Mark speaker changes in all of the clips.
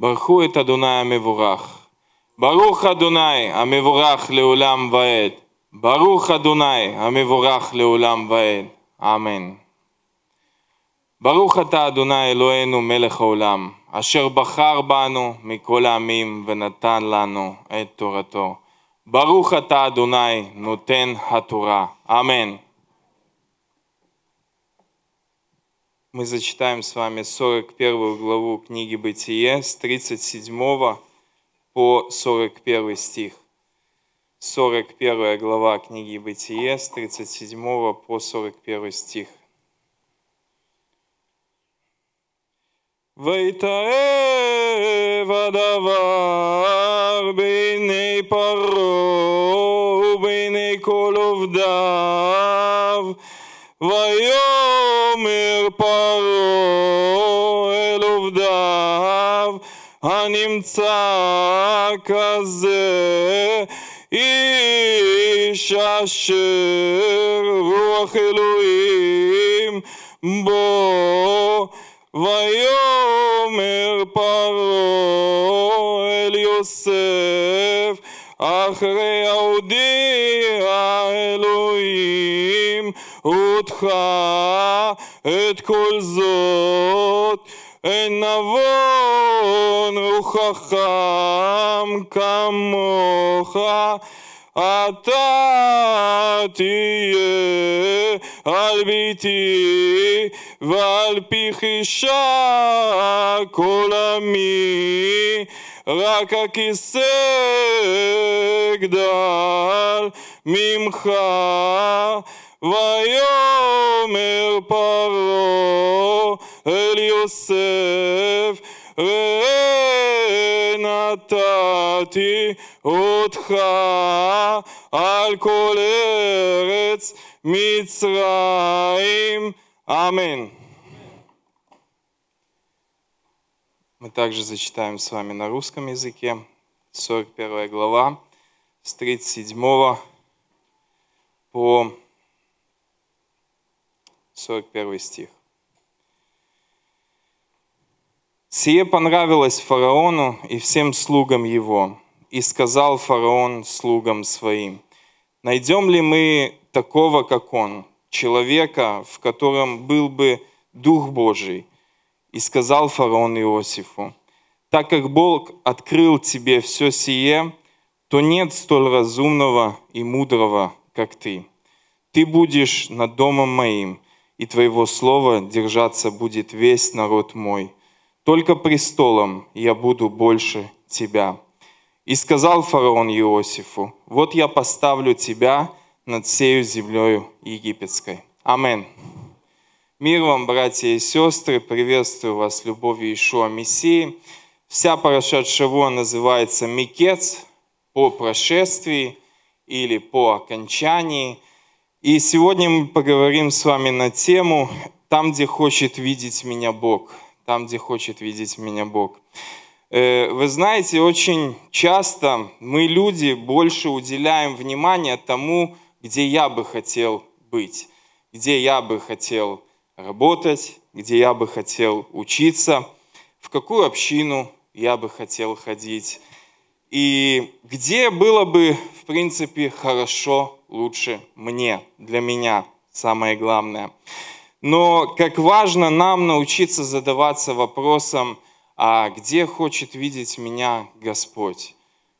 Speaker 1: ברכו את אדוני המבורך. ברוך אדוני המבורך לעולם ועד. ברוך אדוני המבורך לעולם ועד. אמן. ברוך אתה אדוני אלוהינו מלך העולם, אשר בחר בנו מכל העמים ונתן לנו את תורתו. ברוך אתה אדוני נותן התורה. אמן. мы зачитаем с вами 41 главу книги Бытие с 37 по 41 стих. 41 глава книги Бытие с 37 по 41 стих.
Speaker 2: ויתעב הדבר בעיני פרעה ובעיני כל עובדיו ויאמר פרעה אל עובדיו הנמצא כזה איש אשר רוח אלוהים בו ויאמר פרעה אל יוסף אחרי ההודיע האלוהים אותך את כל זאת אין נבון וחכם כמוך אתה תהיה על ביתי ועל פי חישה כל עמי רק הכיסא גדל ממך ויאמר פרעה אל יוסף ראה נתתי אותך על כל ארץ מצרים. Аминь.
Speaker 1: Мы также зачитаем с вами на русском языке 41 глава с 37 по 41 стих. «Сие понравилось фараону и всем слугам его, и сказал фараон слугам своим, «Найдем ли мы такого, как он, человека, в котором был бы Дух Божий?» И сказал фараон Иосифу, «Так как Бог открыл тебе все сие, то нет столь разумного и мудрого, как ты. Ты будешь над домом моим, и Твоего слова держаться будет весь народ мой. Только престолом я буду больше Тебя». И сказал фараон Иосифу, «Вот я поставлю тебя над всею землею египетской». Амин. Мир вам, братья и сестры, приветствую вас любовью Ишуа Мессии. Вся прошедшая вон называется «Микец» по прошествии или по окончании – и сегодня мы поговорим с вами на тему «Там, где хочет видеть меня Бог». «Там, где хочет видеть меня Бог». Э, вы знаете, очень часто мы, люди, больше уделяем внимание тому, где я бы хотел быть, где я бы хотел работать, где я бы хотел учиться, в какую общину я бы хотел ходить – и где было бы, в принципе, хорошо, лучше мне, для меня, самое главное. Но как важно нам научиться задаваться вопросом, а где хочет видеть меня Господь?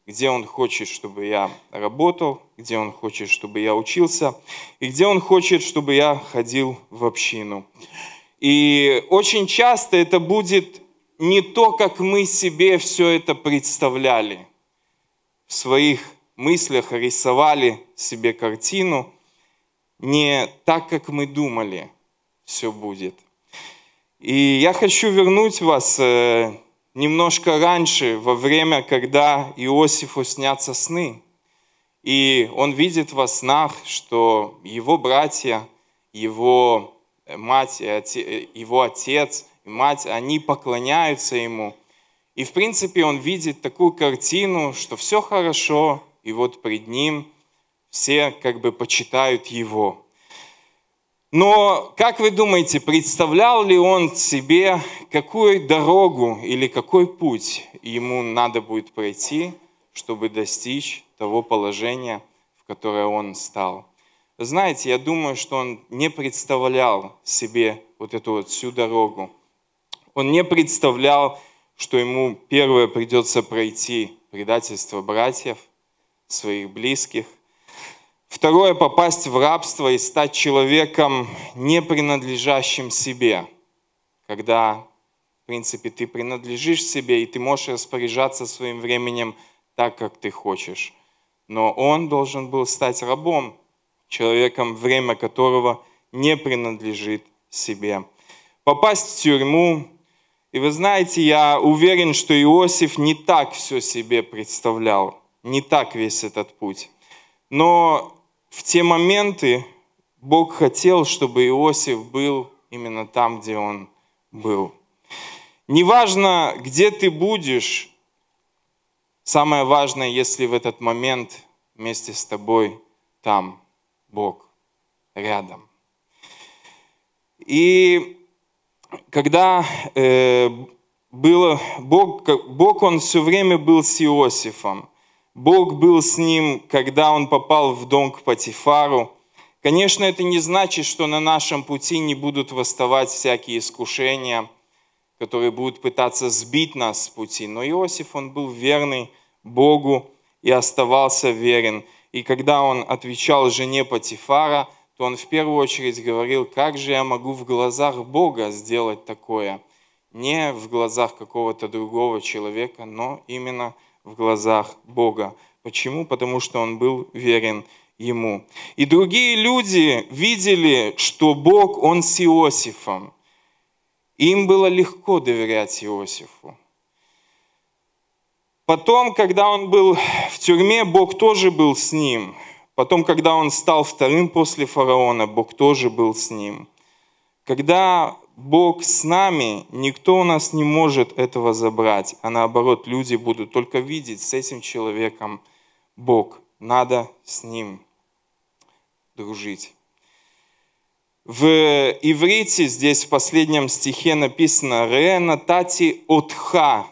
Speaker 1: Где Он хочет, чтобы я работал, где Он хочет, чтобы я учился, и где Он хочет, чтобы я ходил в общину. И очень часто это будет не то, как мы себе все это представляли в своих мыслях рисовали себе картину, не так, как мы думали, все будет. И я хочу вернуть вас э, немножко раньше, во время, когда Иосифу снятся сны. И он видит во снах, что его братья, его э, мать, его отец и мать, они поклоняются ему. И, в принципе, он видит такую картину, что все хорошо, и вот пред ним все как бы почитают его. Но, как вы думаете, представлял ли он себе, какую дорогу или какой путь ему надо будет пройти, чтобы достичь того положения, в которое он стал? Знаете, я думаю, что он не представлял себе вот эту вот всю дорогу. Он не представлял что ему первое придется пройти предательство братьев, своих близких. Второе – попасть в рабство и стать человеком, не принадлежащим себе, когда, в принципе, ты принадлежишь себе, и ты можешь распоряжаться своим временем так, как ты хочешь. Но он должен был стать рабом, человеком, время которого не принадлежит себе. Попасть в тюрьму и вы знаете, я уверен, что Иосиф не так все себе представлял, не так весь этот путь. Но в те моменты Бог хотел, чтобы Иосиф был именно там, где он был. Неважно, где ты будешь, самое важное, если в этот момент вместе с тобой там Бог рядом. И когда э, было, Бог, Бог, он все время был с Иосифом. Бог был с ним, когда он попал в дом к Патифару. Конечно, это не значит, что на нашем пути не будут восставать всякие искушения, которые будут пытаться сбить нас с пути. Но Иосиф, он был верный Богу и оставался верен. И когда он отвечал жене Патифара – то он в первую очередь говорил, как же я могу в глазах Бога сделать такое, не в глазах какого-то другого человека, но именно в глазах Бога. Почему? Потому что он был верен ему. И другие люди видели, что Бог, он с Иосифом. Им было легко доверять Иосифу. Потом, когда он был в тюрьме, Бог тоже был с ним. Потом, когда он стал вторым после фараона, Бог тоже был с ним. Когда Бог с нами, никто у нас не может этого забрать, а наоборот, люди будут только видеть с этим человеком Бог. Надо с ним дружить. В иврите здесь в последнем стихе написано «Ре натати отха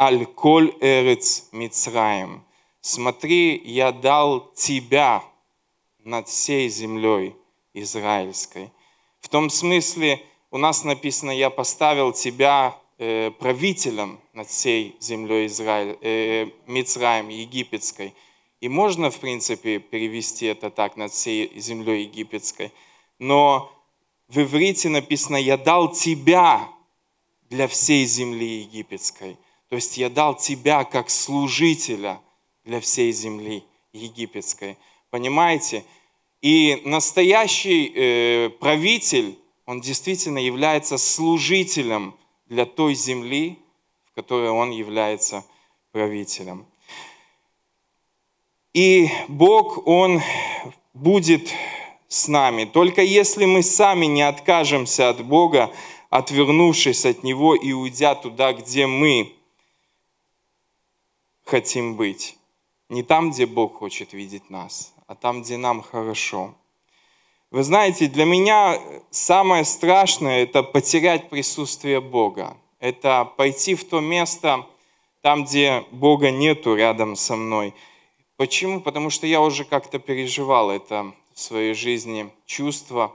Speaker 1: аль коль эрец мицраем» смотри, я дал тебя над всей землей израильской. В том смысле, у нас написано, я поставил тебя э, правителем над всей землей Израиль, э, Мицраем, египетской. И можно, в принципе, перевести это так, над всей землей египетской. Но в иврите написано, я дал тебя для всей земли египетской. То есть я дал тебя как служителя – для всей земли египетской. Понимаете? И настоящий э, правитель, он действительно является служителем для той земли, в которой он является правителем. И Бог, Он будет с нами. Только если мы сами не откажемся от Бога, отвернувшись от Него и уйдя туда, где мы хотим быть. Не там, где Бог хочет видеть нас, а там, где нам хорошо. Вы знаете, для меня самое страшное – это потерять присутствие Бога. Это пойти в то место, там, где Бога нету рядом со мной. Почему? Потому что я уже как-то переживал это в своей жизни чувство,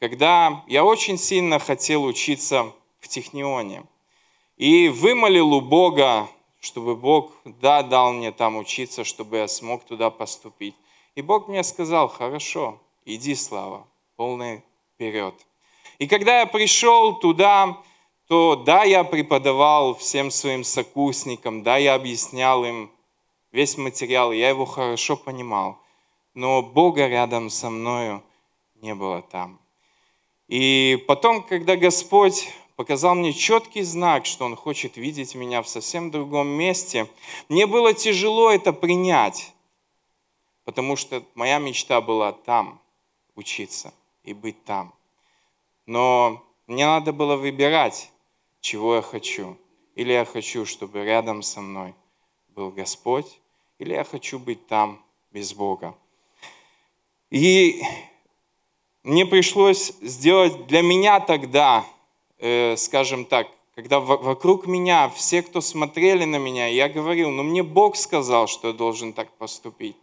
Speaker 1: когда я очень сильно хотел учиться в Технионе. И вымолил у Бога чтобы Бог, да, дал мне там учиться, чтобы я смог туда поступить. И Бог мне сказал, хорошо, иди, Слава, полный вперед. И когда я пришел туда, то да, я преподавал всем своим сокурсникам, да, я объяснял им весь материал, я его хорошо понимал, но Бога рядом со мною не было там. И потом, когда Господь показал мне четкий знак, что он хочет видеть меня в совсем другом месте. Мне было тяжело это принять, потому что моя мечта была там учиться и быть там. Но мне надо было выбирать, чего я хочу. Или я хочу, чтобы рядом со мной был Господь, или я хочу быть там без Бога. И мне пришлось сделать для меня тогда Э, скажем так, когда вокруг меня все, кто смотрели на меня, я говорил, ну мне Бог сказал, что я должен так поступить.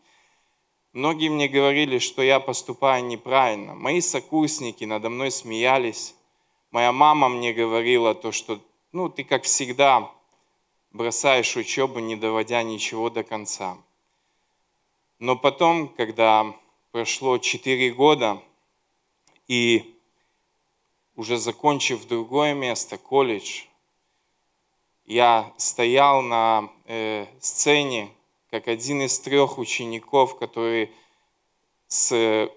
Speaker 1: Многие мне говорили, что я поступаю неправильно. Мои сокурсники надо мной смеялись. Моя мама мне говорила то, что ну, ты, как всегда, бросаешь учебу, не доводя ничего до конца. Но потом, когда прошло 4 года, и уже закончив другое место, колледж, я стоял на э, сцене как один из трех учеников, которые с э,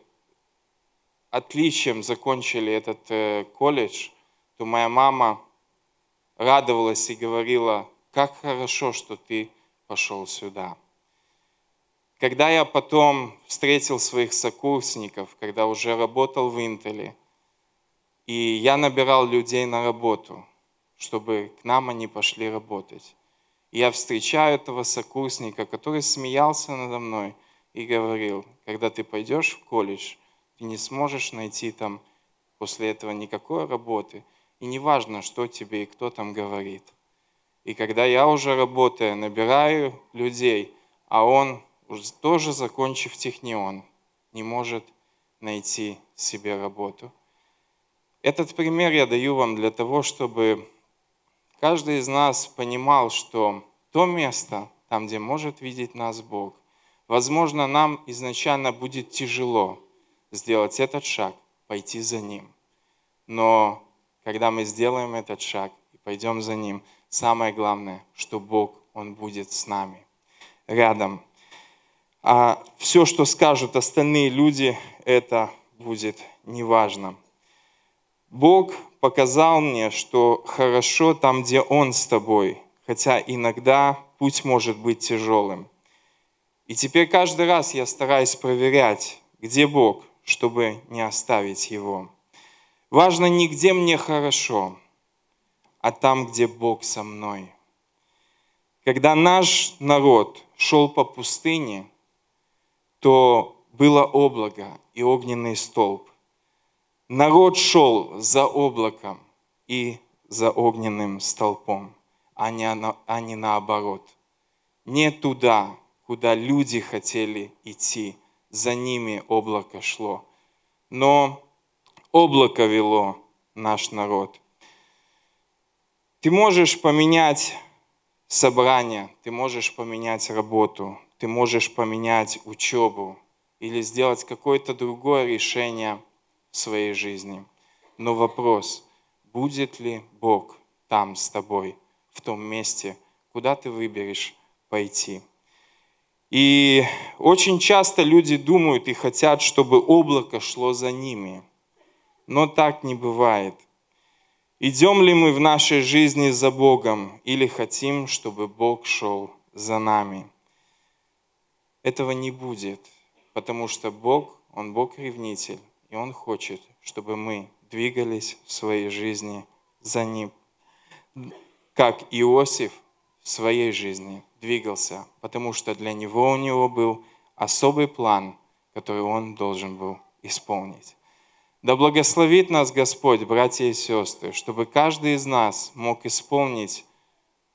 Speaker 1: отличием закончили этот э, колледж, то моя мама радовалась и говорила, как хорошо, что ты пошел сюда. Когда я потом встретил своих сокурсников, когда уже работал в Интеле – и я набирал людей на работу, чтобы к нам они пошли работать. И я встречаю этого сокурсника, который смеялся надо мной и говорил, когда ты пойдешь в колледж, ты не сможешь найти там после этого никакой работы. И не важно, что тебе и кто там говорит. И когда я уже работаю, набираю людей, а он, тоже закончив технион, не может найти себе работу. Этот пример я даю вам для того, чтобы каждый из нас понимал, что то место, там, где может видеть нас Бог, возможно, нам изначально будет тяжело сделать этот шаг, пойти за Ним. Но когда мы сделаем этот шаг и пойдем за Ним, самое главное, что Бог, Он будет с нами, рядом. А все, что скажут остальные люди, это будет неважно. Бог показал мне, что хорошо там, где Он с тобой, хотя иногда путь может быть тяжелым. И теперь каждый раз я стараюсь проверять, где Бог, чтобы не оставить Его. Важно не где мне хорошо, а там, где Бог со мной. Когда наш народ шел по пустыне, то было облако и огненный столб. Народ шел за облаком и за огненным столпом, а не, а не наоборот. Не туда, куда люди хотели идти, за ними облако шло. Но облако вело наш народ. Ты можешь поменять собрание, ты можешь поменять работу, ты можешь поменять учебу или сделать какое-то другое решение – своей жизни. Но вопрос, будет ли Бог там с тобой, в том месте, куда ты выберешь пойти. И очень часто люди думают и хотят, чтобы облако шло за ними. Но так не бывает. Идем ли мы в нашей жизни за Богом или хотим, чтобы Бог шел за нами? Этого не будет, потому что Бог, Он Бог-ревнитель. И Он хочет, чтобы мы двигались в своей жизни за Ним, как Иосиф в своей жизни двигался, потому что для него у него был особый план, который он должен был исполнить. Да благословит нас Господь, братья и сестры, чтобы каждый из нас мог исполнить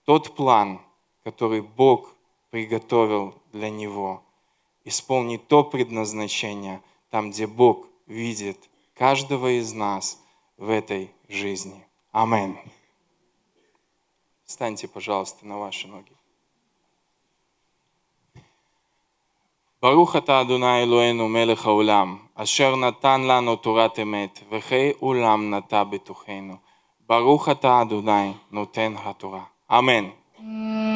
Speaker 1: тот план, который Бог приготовил для него, исполнить то предназначение там, где Бог видит каждого из нас в этой жизни. Амин. Встаньте, пожалуйста, на ваши ноги. ברוך אתה אדוני אלוהינו מלך העולם, אשר נתן לנו תורת אמת, וכי עולם נטע בתוכנו. ברוך אתה אדוני נותן התורה. אמן. Mm.